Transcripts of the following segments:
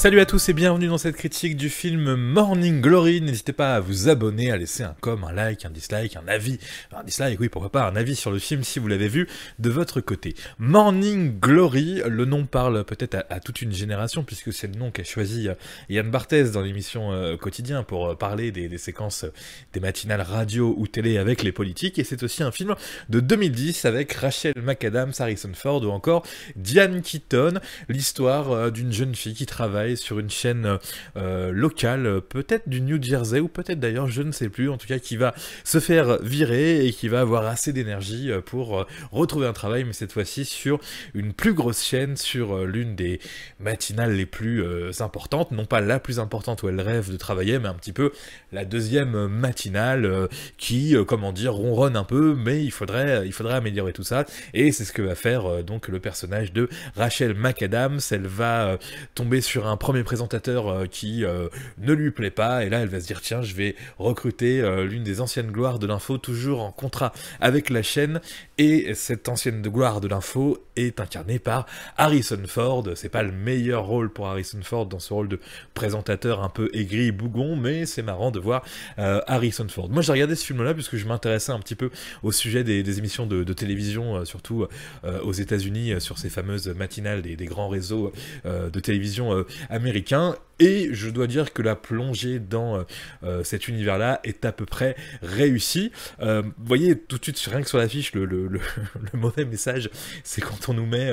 Salut à tous et bienvenue dans cette critique du film Morning Glory. N'hésitez pas à vous abonner, à laisser un comme, un like, un dislike, un avis. Un dislike, oui, pourquoi pas, un avis sur le film si vous l'avez vu de votre côté. Morning Glory, le nom parle peut-être à, toute une génération puisque c'est le nom qu'a choisi Yann euh, Barthes dans l'émission euh, Quotidien pour euh, parler des, des séquences des matinales radio ou télé avec les politiques. Et c'est aussi un film de 2010 avec Rachel McAdams, Harrison Ford ou encore Diane Keaton, l'histoire d'une jeune fille qui travaille sur une chaîne euh, euh, locale, euh, peut-être du New Jersey ou peut-être d'ailleurs, je ne sais plus, en tout cas qui va se faire virer et qui va avoir assez d'énergie pour retrouver un travail, mais cette fois-ci sur une plus grosse chaîne, sur l'une des matinales les plus importantes, non pas la plus importante où elle rêve de travailler, mais un petit peu la deuxième matinale qui, comment dire, ronronne un peu, mais il faudrait, il faudrait améliorer tout ça, et c'est ce que va faire donc le personnage de Rachel McAdams, elle va tomber sur un premier présentateur euh, qui euh, ne lui plaît pas, et là elle va se dire tiens, je vais recruter euh, l'une des anciennes gloires de l'info, toujours en contrat avec la chaîne, et cette ancienne gloire de l'info est incarnée par Harrison Ford. C'est pas le meilleur rôle pour Harrison Ford dans ce rôle de présentateur un peu aigri, bougon, mais c'est marrant de voir Harrison Ford. Moi j'ai regardé ce film-là puisque je m'intéressais un petit peu au sujet des, émissions de, télévision, surtout aux États-Unis, sur ces fameuses matinales des grands réseaux de télévision américain et je dois dire que la plongée dans euh, euh, cet univers-là est à peu près réussie. Euh, vous voyez tout de suite, rien que sur l'affiche, le, le, mauvais message, c'est quand on nous met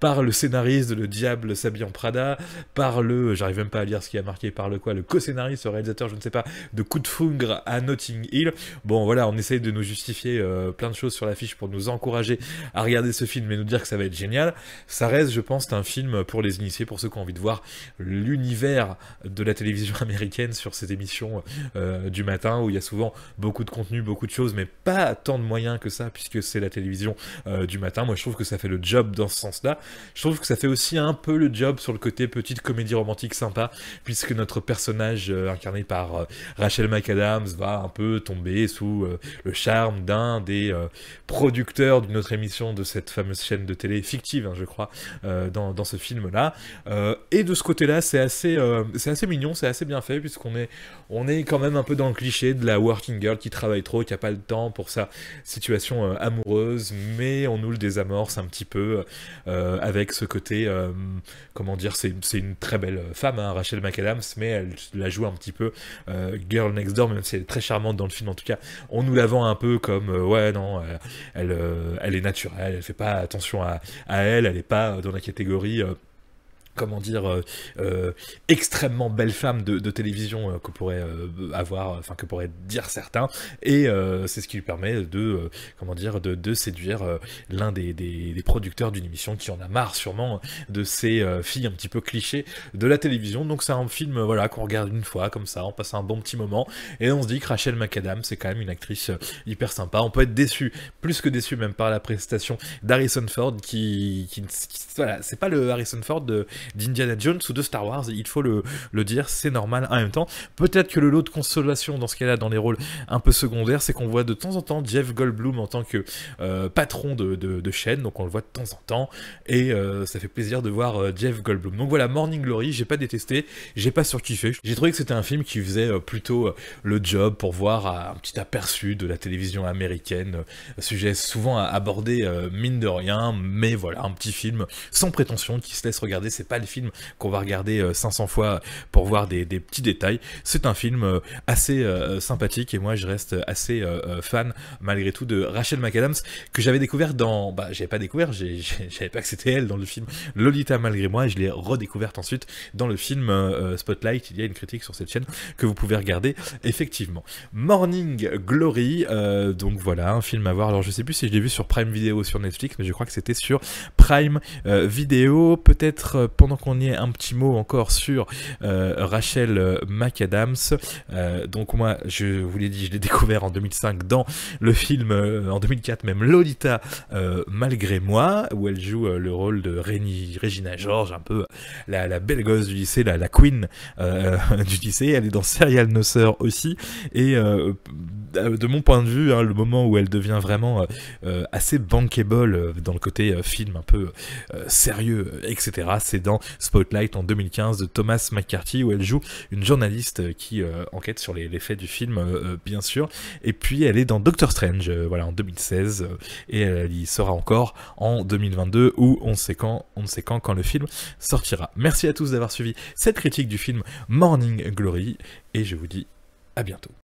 par le scénariste, le diable Sabian Prada, par le, j'arrive même pas à lire ce qui a marqué, par le quoi, le co-scénariste, le réalisateur, je ne sais pas, de Coup de Fungre à Notting Hill. Bon, voilà, on essaye de nous justifier plein de choses sur l'affiche pour nous encourager à regarder ce film et nous dire que ça va être génial. Ça reste, je pense, un film pour les initiés, pour ceux qui ont envie de voir l'univers de la télévision américaine sur cette émission euh, du matin où il y a souvent beaucoup de contenu, beaucoup de choses, mais pas tant de moyens que ça puisque c'est la télévision euh, du matin. Moi, je trouve que ça fait le job dans ce sens-là. Je trouve que ça fait aussi un peu le job sur le côté petite comédie romantique sympa puisque notre personnage euh, incarné par Rachel McAdams va un peu tomber sous le charme d'un des producteurs d'une autre émission de cette fameuse chaîne de télé fictive, hein, je crois, dans, ce film-là. et de ce côté-là, c'est assez euh, c'est assez mignon, c'est assez bien fait, puisqu'on est, on est quand même un peu dans le cliché de la working girl qui travaille trop, qui n'a pas le temps pour sa situation euh, amoureuse, mais on nous le désamorce un petit peu euh, avec ce côté, comment dire, c'est une très belle femme, hein, Rachel McAdams, mais elle la joue un petit peu girl next door, même si elle est très charmante dans le film, en tout cas, on nous la vend un peu comme, ouais, non, elle, elle est naturelle, elle ne fait pas attention à, à elle, elle n'est pas dans la catégorie comment dire, euh, euh, extrêmement belle femme de, télévision euh, que pourrait avoir, enfin que pourrait dire certains, et c'est ce qui lui permet de, comment dire, de, séduire l'un des, producteurs d'une émission qui en a marre sûrement de ces filles un petit peu clichés de la télévision. Donc c'est un film, voilà, qu'on regarde une fois comme ça, on passe un bon petit moment, et on se dit que Rachel McAdam, c'est quand même une actrice hyper sympa. On peut être déçu, plus que déçu même par la prestation d'Harrison Ford qui, voilà, c'est pas le Harrison Ford de d'Indiana Jones ou de Star Wars, il faut le, dire, c'est normal en même temps. Peut-être que le lot de consolation dans ce qu'elle a dans les rôles un peu secondaires, c'est qu'on voit de temps en temps Jeff Goldblum en tant que euh, patron de, chaîne, donc on le voit de temps en temps, et euh, ça fait plaisir de voir euh, Jeff Goldblum. Donc voilà, Morning Glory, j'ai pas détesté, j'ai pas surkiffé, j'ai trouvé que c'était un film qui faisait plutôt le job pour voir un petit aperçu de la télévision américaine, sujet souvent abordé mine de rien, mais voilà, un petit film sans prétention qui se laisse regarder, c'est le film qu'on va regarder 500 euh, fois pour voir des, petits détails. C'est un film euh, assez euh, sympathique et moi je reste assez fan malgré tout de Rachel McAdams que j'avais découvert dans... Bah j'avais pas découvert, j'avais pas que c'était elle dans le film Lolita malgré moi et je l'ai redécouverte ensuite dans le film Spotlight. Il y a une critique sur cette chaîne que vous pouvez regarder effectivement. Morning Glory, donc voilà, un film à voir. Alors je sais plus si je l'ai vu sur Prime Video sur Netflix, mais je crois que c'était sur Prime vidéo Video, peut-être... pas pendant qu'on y est, un petit mot encore sur euh, Rachel euh, McAdams. Euh, donc moi, je vous l'ai dit, je l'ai découvert en 2005 dans le film, en 2004 même, Lolita, malgré moi, où elle joue le rôle de Rénie, Regina George, un peu la, belle gosse du lycée, la, queen du lycée. Elle est dans Serial Nosser aussi. Et euh, de mon point de vue, hein, le moment où elle devient vraiment euh, euh, assez bankable dans le côté film un peu sérieux, etc., c'est dans Spotlight en 2015 de Thomas McCarthy, où elle joue une journaliste qui enquête sur les, faits du film, bien sûr. Et puis elle est dans Doctor Strange, voilà, en 2016, et elle y sera encore en 2022, où on sait quand, on ne sait quand, quand le film sortira. Merci à tous d'avoir suivi cette critique du film Morning Glory, et je vous dis à bientôt.